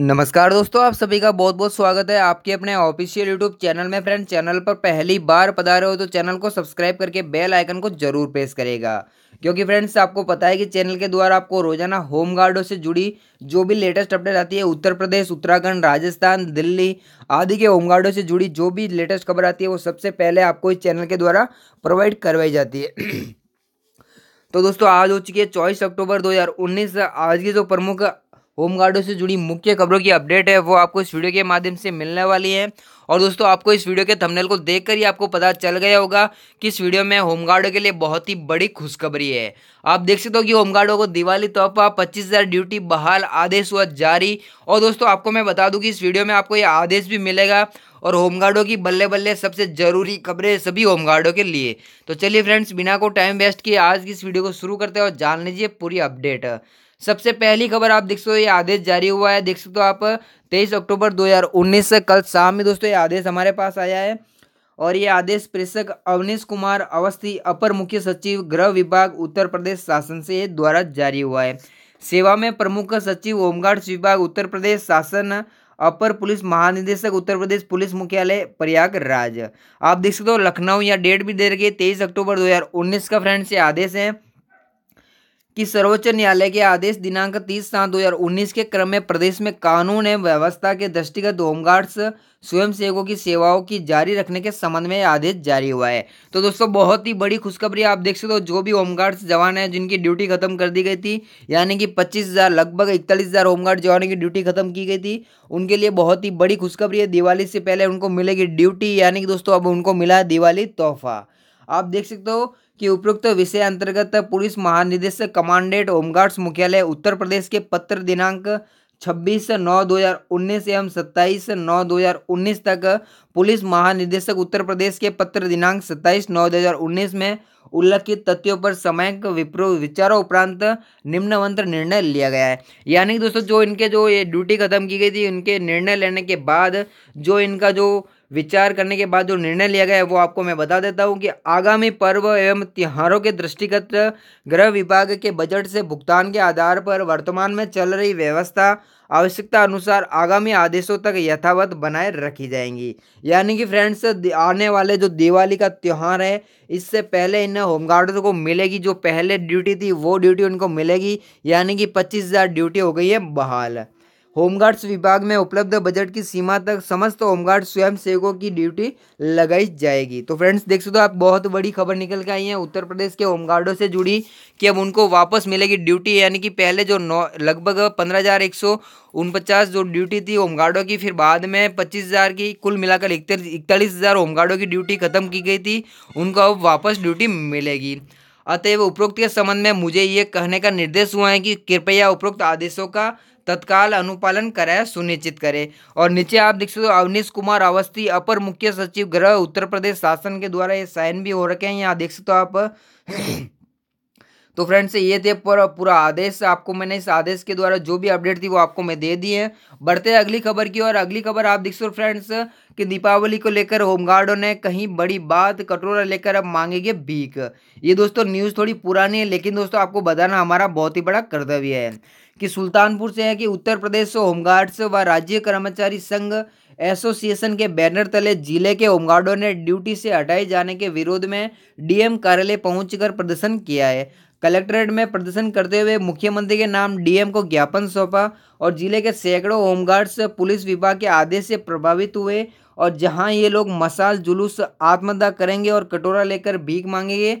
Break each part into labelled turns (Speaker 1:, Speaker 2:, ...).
Speaker 1: नमस्कार दोस्तों आप सभी का बहुत बहुत स्वागत है आपके अपने ऑफिशियल यूट्यूब चैनल में फ्रेंड चैनल पर पहली बार पधारे हो तो चैनल को सब्सक्राइब करके बेल आइकन को जरूर प्रेस करेगा क्योंकि फ्रेंड्स आपको पता है कि चैनल के द्वारा आपको रोजाना होम गार्डों से जुड़ी जो भी लेटेस्ट अपडेट आती है उत्तर प्रदेश उत्तराखंड राजस्थान दिल्ली आदि के होम गार्डों से जुड़ी जो भी लेटेस्ट खबर आती है वो सबसे पहले आपको इस चैनल के द्वारा प्रोवाइड करवाई जाती है तो दोस्तों आज हो चुकी है चौबीस अक्टूबर 2019 आज की जो प्रमुख होमगार्डों से जुड़ी मुख्य खबरों की अपडेट है वो आपको इस वीडियो के माध्यम से मिलने वाली है और दोस्तों आपको इस वीडियो के थंबनेल को देखकर ही आपको पता चल गया होगा कि इस वीडियो में होमगार्डों के लिए बहुत ही बड़ी खुशखबरी है आप देख सकते हो कि होमगार्डों को दिवाली तोहफा पच्चीस हज़ार ड्यूटी बहाल आदेश हुआ जारी और दोस्तों आपको मैं बता दूँ कि इस वीडियो में आपको ये आदेश भी मिलेगा और होमगार्डों की बल्ले बल्ले सबसे ज़रूरी खबरें सभी होमगार्डों के लिए तो चलिए फ्रेंड्स बिना को टाइम वेस्ट किए आज की इस वीडियो को शुरू करते हैं और जान लीजिए पूरी अपडेट सबसे पहली खबर आप देख सकते हो ये आदेश जारी हुआ है देख सकते हो आप तेईस अक्टूबर दो से कल शाम में दोस्तों ये आदेश हमारे पास आया है और ये आदेश प्रेषक अवनीश कुमार अवस्थी अपर मुख्य सचिव गृह विभाग उत्तर प्रदेश शासन से द्वारा जारी हुआ है सेवा में प्रमुख सचिव होमगार्ड्स विभाग उत्तर प्रदेश शासन अपर पुलिस महानिदेशक उत्तर प्रदेश पुलिस मुख्यालय प्रयागराज आप देख सकते हो लखनऊ या डेट भी दे रखी है तेईस अक्टूबर 2019 का फ्रेंड्स ये आदेश है कि सर्वोच्च न्यायालय के आदेश दिनांक 30 सात 2019 के क्रम में प्रदेश में कानून एवं व्यवस्था के दृष्टिगत होमगार्ड्स स्वयंसेवकों की सेवाओं की जारी रखने के संबंध में आदेश जारी हुआ है तो दोस्तों बहुत ही बड़ी खुशखबरी आप देख सकते हो जो भी होमगार्ड्स जवान हैं जिनकी ड्यूटी खत्म कर दी गई थी यानी कि 25000 लगभग इकतालीस होमगार्ड जवानों की ड्यूटी खत्म की गई थी उनके लिए बहुत ही बड़ी खुशखबरी है दिवाली से पहले उनको मिलेगी ड्यूटी यानी कि दोस्तों अब उनको मिला है दिवाली तोहफा आप देख सकते हो कि उपरोक्त विषय अंतर्गत पुलिस महानिदेशक कमांडेंट होमगार्ड्स मुख्यालय उत्तर प्रदेश के पत्र दिनांक 26 नौ 2019 एवं 27 नौ 2019 तक पुलिस महानिदेशक उत्तर प्रदेश के पत्र दिनांक 27 नौ 2019 में उल्लिखित तथ्यों पर विप्रो विचारों उपरांत निम्नवंत्र निर्णय लिया गया है यानी कि दोस्तों जो इनके जो ये ड्यूटी खत्म की गई थी उनके निर्णय लेने के बाद जो इनका जो विचार करने के बाद जो निर्णय लिया गया है वो आपको मैं बता देता हूँ कि आगामी पर्व एवं त्योहारों के दृष्टिगत गृह विभाग के बजट से भुगतान के आधार पर वर्तमान में चल रही व्यवस्था आवश्यकता अनुसार आगामी आदेशों तक यथावत बनाए रखी जाएंगी यानी कि फ्रेंड्स आने वाले जो दिवाली का त्यौहार है इससे पहले इन होमगार्डों को मिलेगी जो पहले ड्यूटी थी वो ड्यूटी उनको मिलेगी यानी कि पच्चीस हज़ार ड्यूटी हो गई है बहाल होमगार्ड्स विभाग में उपलब्ध बजट की सीमा तक समस्त होमगार्ड स्वयं सेवकों की ड्यूटी लगाई जाएगी तो फ्रेंड्स देख सकते हो आप बहुत बड़ी खबर निकल के आई है उत्तर प्रदेश के होमगार्डों से जुड़ी कि अब उनको वापस मिलेगी ड्यूटी यानी कि पहले जो नौ लगभग पंद्रह हज़ार एक सौ उनपचास जो ड्यूटी थी होमगार्डों की फिर बाद में पच्चीस हज़ार की कुल मिलाकर इकतालीस हज़ार होमगार्डों की ड्यूटी खत्म की गई थी उनको अब वापस ड्यूटी मिलेगी अतएव उपरोक्त के संबंध में मुझे ये कहने का निर्देश हुआ है कि कृपया उपरोक्त आदेशों का तत्काल अनुपालन कराए सुनिश्चित करे और नीचे आप देख सकते हो अवनीश कुमार अवस्थी अपर मुख्य सचिव गृह उत्तर प्रदेश शासन के द्वारा ये साइन भी हो रखे हैं यहाँ देख सकते हो आप तो फ्रेंड्स ये थे पर पूरा आदेश आपको मैंने इस आदेश के द्वारा जो भी अपडेट थी वो आपको मैं दे दी है बढ़ते अगली खबर की और अगली खबर आप देख सो फ्रेंड्स कि दीपावली को लेकर होमगार्डों ने कहीं बड़ी बात कटोरा लेकर अब मांगेंगे भीख ये दोस्तों न्यूज़ थोड़ी पुरानी है लेकिन दोस्तों आपको बताना हमारा बहुत ही बड़ा कर्तव्य है कि सुल्तानपुर से है कि उत्तर प्रदेश होमगार्ड्स व राज्य कर्मचारी संघ एसोसिएशन के बैनर तले जिले के होमगार्डों ने ड्यूटी से हटाए जाने के विरोध में डीएम कार्यालय पहुंचकर प्रदर्शन किया है कलेक्ट्रेट में प्रदर्शन करते हुए मुख्यमंत्री के नाम डीएम को ज्ञापन सौंपा और जिले के सैकड़ों होमगार्ड्स पुलिस विभाग के आदेश से प्रभावित हुए और जहां ये लोग मसाल जुलूस आत्मदाह करेंगे और कटोरा लेकर भीख मांगेंगे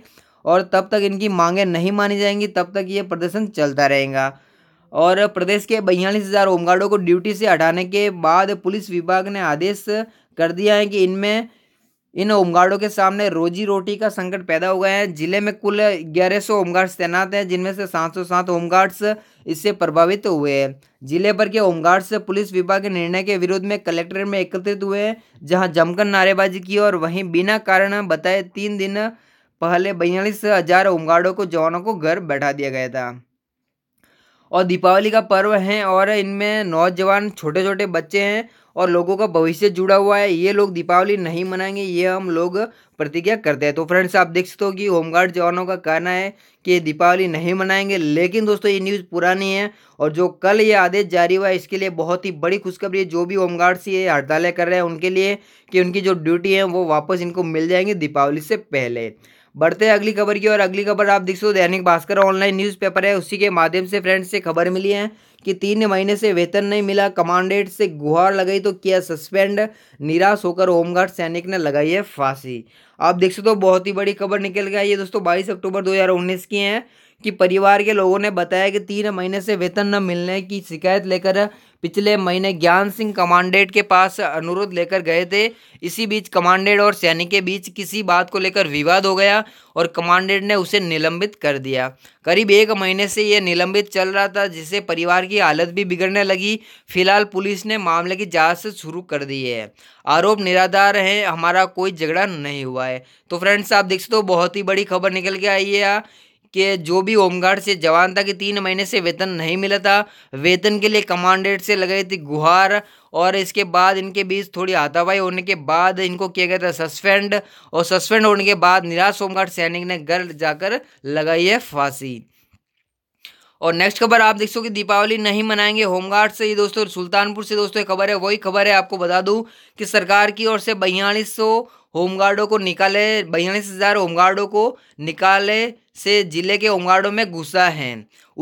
Speaker 1: और तब तक इनकी मांगें नहीं मानी जाएंगी तब तक ये प्रदर्शन चलता रहेगा और प्रदेश के बयालीस हज़ार होमगार्डों को ड्यूटी से हटाने के बाद पुलिस विभाग ने आदेश कर दिया है कि इनमें इन होमगार्डों के सामने रोजी रोटी का संकट पैदा हो गया है जिले में कुल ग्यारह सौ होमगार्ड्स तैनात हैं जिनमें से सात सौ सात होमगार्ड्स इससे प्रभावित हुए हैं जिले भर के होमगार्ड्स पुलिस विभाग के निर्णय के विरोध में कलेक्ट्रेट में एकत्रित हुए हैं जहां जमकर नारेबाजी की और वहीं बिना कारण बताए तीन दिन पहले बयालीस हज़ार होमगार्डों को जवानों को घर बैठा दिया गया था और दीपावली का पर्व है और इनमें नौजवान छोटे छोटे बच्चे हैं और लोगों का भविष्य जुड़ा हुआ है ये लोग दीपावली नहीं मनाएंगे ये हम लोग प्रतिज्ञा करते हैं तो फ्रेंड्स आप देख सकते हो कि होमगार्ड जवानों का कहना है कि दीपावली नहीं मनाएंगे लेकिन दोस्तों ये न्यूज़ पुरानी है और जो कल ये आदेश जारी हुआ है इसके लिए बहुत ही बड़ी खुशखबरी है जो भी होमगार्ड्स ये हड़तालें कर रहे हैं उनके लिए कि उनकी जो ड्यूटी है वो वापस इनको मिल जाएंगी दीपावली से पहले बढ़ते हैं अगली खबर की और अगली खबर आप देख सकते हो दैनिक भास्कर ऑनलाइन न्यूज़पेपर है उसी के माध्यम से फ्रेंड्स से खबर मिली है कि तीन महीने से वेतन नहीं मिला कमांडेंट से गुहार लगाई तो किया सस्पेंड निराश होकर होमगार्ड सैनिक ने लगाई है फांसी आप देख सकते हो बहुत ही बड़ी खबर निकल गया ये दोस्तों बाईस अक्टूबर दो की है कि परिवार के लोगों ने बताया कि तीन महीने से वेतन न मिलने की शिकायत लेकर पिछले महीने ज्ञान सिंह कमांडेंट के पास अनुरोध लेकर गए थे इसी बीच कमांडेंट और सैनिक के बीच किसी बात को लेकर विवाद हो गया और कमांडेंट ने उसे निलंबित कर दिया करीब एक महीने से यह निलंबित चल रहा था जिससे परिवार की हालत भी बिगड़ने लगी फिलहाल पुलिस ने मामले की जांच शुरू कर दी है आरोप निराधार है हमारा कोई झगड़ा नहीं हुआ है तो फ्रेंड्स आप देख सकते हो बहुत ही बड़ी खबर निकल के आई है के जो भी होमगार्ड से जवान था कि तीन महीने से वेतन नहीं मिला था वेतन के लिए कमांडेंट से लगाई थी गुहार और इसके बाद इनके बीच थोड़ी हाथापाई होने के बाद इनको किया गया था सस्पेंड और सस्पेंड होने के बाद निराश होमगार्ड सैनिक ने घर जाकर लगाई है फांसी और नेक्स्ट खबर आप देख सको कि दीपावली नहीं मनाएंगे होमगार्ड से ये दोस्तों सुल्तानपुर से दोस्तों खबर है वही खबर है आपको बता दूं कि सरकार की ओर से बयालीस सौ होमगार्डों को निकाले बयालीस हज़ार होमगार्डों को निकाले से जिले के होमगार्डों में घुसा है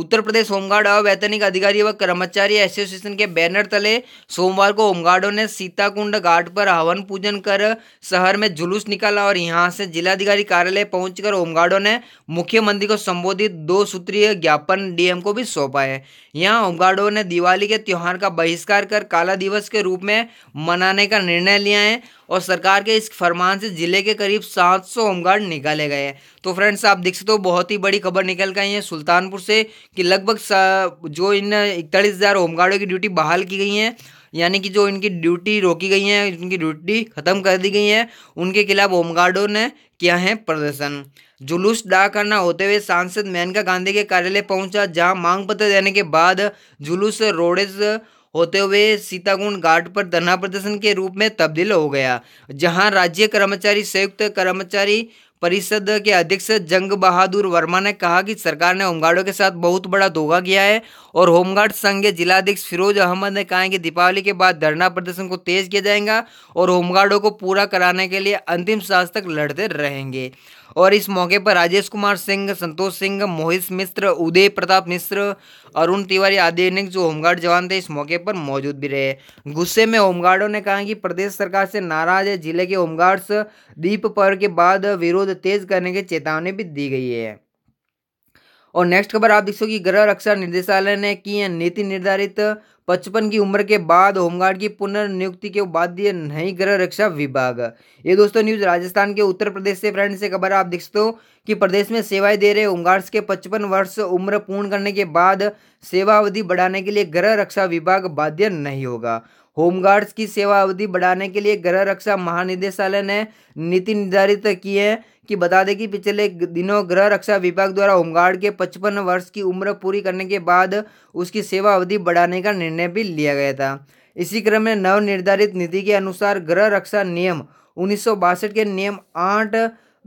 Speaker 1: उत्तर प्रदेश होमगार्ड अवैतनिक अधिकारी व कर्मचारी एसोसिएशन के बैनर तले सोमवार को होमगार्डों ने सीताकुंड घाट पर हवन पूजन कर शहर में जुलूस निकाला और यहां से जिलाधिकारी कार्यालय पहुंचकर होमगार्डों ने मुख्यमंत्री को संबोधित दो सूत्रीय ज्ञापन डीएम को भी सौंपा है यहाँ होमगार्डों ने दिवाली के त्यौहार का बहिष्कार कर काला दिवस के रूप में मनाने का निर्णय लिया है और सरकार के इस फरमान से जिले के करीब सौ होमगार्ड निकाले गए तो फ्रेंड्स आप देख सकते हो बहुत ही बड़ी खबर निकल के आई है सुल्तानपुर से कि लगभग जो इन इकतालीस हज़ार होमगार्डों की ड्यूटी बहाल की गई है यानी कि जो इनकी ड्यूटी रोकी गई है इनकी ड्यूटी ख़त्म कर दी गई है उनके खिलाफ होमगार्डों ने किया है प्रदर्शन जुलूस करना होते हुए सांसद मेनका गांधी के कार्यालय पहुंचा जहां मांग पत्र देने के बाद जुलूस रोडेज होते हुए सीतागुंड घाट पर धरना प्रदर्शन के रूप में तब्दील हो गया जहां राज्य कर्मचारी संयुक्त कर्मचारी परिषद के अध्यक्ष जंग बहादुर वर्मा ने कहा कि सरकार ने होमगार्डों के साथ बहुत बड़ा धोखा किया है और होमगार्ड संघ के जिलाध्यक्ष फिरोज अहमद ने कहा है कि दीपावली के बाद धरना प्रदर्शन को तेज किया जाएगा और होमगार्डों को पूरा कराने के लिए अंतिम सांस तक लड़ते रहेंगे और इस मौके पर राजेश कुमार सिंह संतोष सिंह मोहित मिश्र उदय प्रताप मिश्र अरुण तिवारी आदि अनेक जो होमगार्ड जवान थे इस मौके पर मौजूद भी रहे गुस्से में होमगार्डों ने कहा कि प्रदेश सरकार से नाराज है जिले के होमगार्ड्स दीप पर्व के बाद विरोध तेज करने की चेतावनी भी दी गई है और नेक्स्ट खबर आप देखो कि गृह रक्षा निदेशालय ने की नीति निर्धारित पचपन की उम्र के बाद होमगार्ड की पुनर्नियुक्ति के बाध्य नहीं गृह रक्षा विभाग ये दोस्तों न्यूज राजस्थान के उत्तर प्रदेश से फ्रेंड से खबर आप देख सकते हो कि प्रदेश में सेवाएं दे रहे होमगार्ड्स के पचपन वर्ष उम्र पूर्ण करने के बाद सेवा अवधि बढ़ाने के लिए गृह रक्षा विभाग बाध्य नहीं होगा होमगार्ड्स की सेवा अवधि बढ़ाने के लिए गृह रक्षा महानिदेशालय ने नीति निर्धारित की है कि बता दें कि पिछले दिनों गृह रक्षा विभाग द्वारा होमगार्ड के 55 वर्ष की उम्र पूरी करने के बाद उसकी सेवा अवधि बढ़ाने का निर्णय भी लिया गया था इसी क्रम में नवनिर्धारित नीति के अनुसार गृह रक्षा नियम उन्नीस के नियम आठ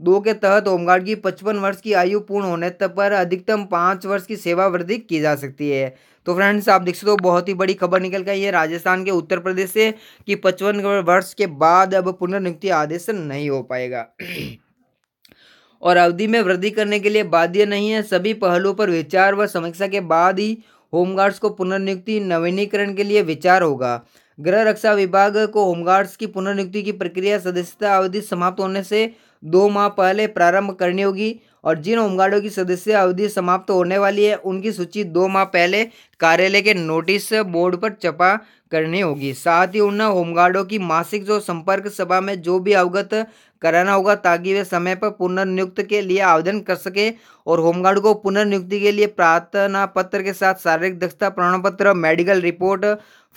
Speaker 1: दो के तहत होमगार्ड की पचपन वर्ष की आयु पूर्ण होने तक पर अधिकतम पाँच वर्ष की वृद्धि की जा सकती है तो फ्रेंड्स आप देख सकते हो बहुत ही बड़ी खबर निकल गई है राजस्थान के उत्तर प्रदेश से कि पचपन वर्ष के बाद अब पुनर्नियुक्ति आदेश नहीं हो पाएगा और अवधि में वृद्धि करने के लिए बाध्य नहीं है सभी पहलुओं पर विचार व समीक्षा के बाद ही होमगार्ड्स को पुनर्नियुक्ति नवीनीकरण के लिए विचार होगा गृह रक्षा विभाग को होमगार्ड्स की पुनर्नियुक्ति की प्रक्रिया सदस्यता अवधि समाप्त होने से दो माह पहले प्रारंभ करनी होगी और जिन होमगार्डों की सदस्य अवधि समाप्त होने वाली है उनकी सूची दो माह पहले कार्यालय के नोटिस बोर्ड पर छपा करनी होगी साथ ही उन होमगार्डों की मासिक जो संपर्क सभा में जो भी अवगत कराना होगा ताकि वे समय पर पुनर्नियुक्त के लिए आवेदन कर सके और होमगार्ड को पुनर्नियुक्ति के लिए प्रार्थना पत्र के साथ शारीरिक दक्षता प्रमाण पत्र मेडिकल रिपोर्ट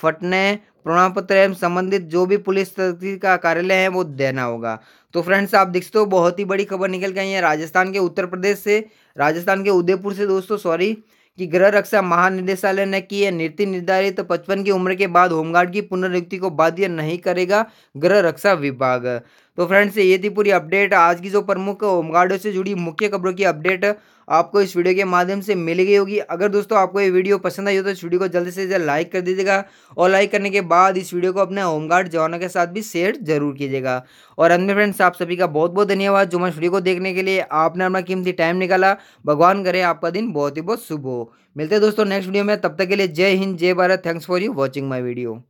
Speaker 1: फटने प्रमाण पत्र एवं संबंधित जो भी पुलिस का कार्यालय है वो देना होगा तो फ्रेंड्स आप देखते हो बहुत ही बड़ी खबर निकल के आई है राजस्थान के उत्तर प्रदेश से राजस्थान के उदयपुर से दोस्तों सॉरी कि गृह रक्षा महानिदेशालय ने की है नीति निर्धारित तो पचपन की उम्र के बाद होमगार्ड की पुनर्नियुक्ति को बाध्य नहीं करेगा गृह रक्षा विभाग तो फ्रेंड्स ये थी पूरी अपडेट आज की जो प्रमुख होमगार्डों से जुड़ी मुख्य खबरों की अपडेट आपको इस वीडियो के माध्यम से मिल गई होगी अगर दोस्तों आपको ये वीडियो पसंद आई हो तो इस वीडियो को जल्द से जल्द लाइक कर दीजिएगा और लाइक करने के बाद इस वीडियो को अपने होमगार्ड जवानों के साथ भी शेयर जरूर कीजिएगा और अंत में फ्रेंड्स आप सभी का बहुत बहुत धन्यवाद जो मैं वीडियो को देखने के लिए आपने अपना कीमती टाइम निकाला भगवान करे आपका दिन बहुत ही बहुत शुभ हो मिलते हैं दोस्तों नेक्स्ट वीडियो में तब तक के लिए जय हिंद जय Bharat thanks for you watching my video